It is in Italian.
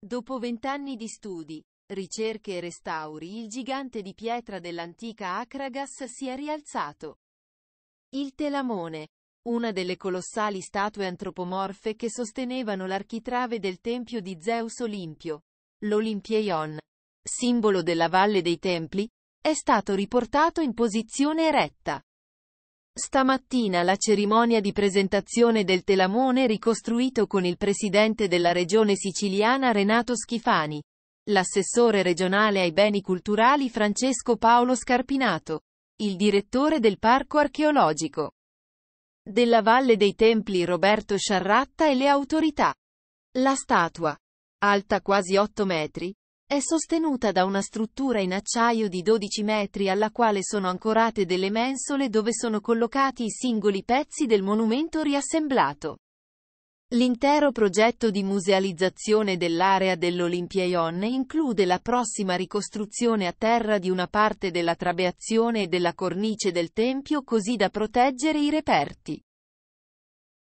Dopo vent'anni di studi, ricerche e restauri il gigante di pietra dell'antica Akragas si è rialzato. Il telamone, una delle colossali statue antropomorfe che sostenevano l'architrave del tempio di Zeus Olimpio, l'Olimpeion, simbolo della valle dei templi, è stato riportato in posizione eretta. Stamattina la cerimonia di presentazione del telamone ricostruito con il presidente della regione siciliana Renato Schifani, l'assessore regionale ai beni culturali Francesco Paolo Scarpinato, il direttore del parco archeologico della Valle dei Templi Roberto Sciarratta e le autorità. La statua, alta quasi 8 metri, è sostenuta da una struttura in acciaio di 12 metri alla quale sono ancorate delle mensole dove sono collocati i singoli pezzi del monumento riassemblato. L'intero progetto di musealizzazione dell'area dell'Olimpeion include la prossima ricostruzione a terra di una parte della trabeazione e della cornice del tempio così da proteggere i reperti.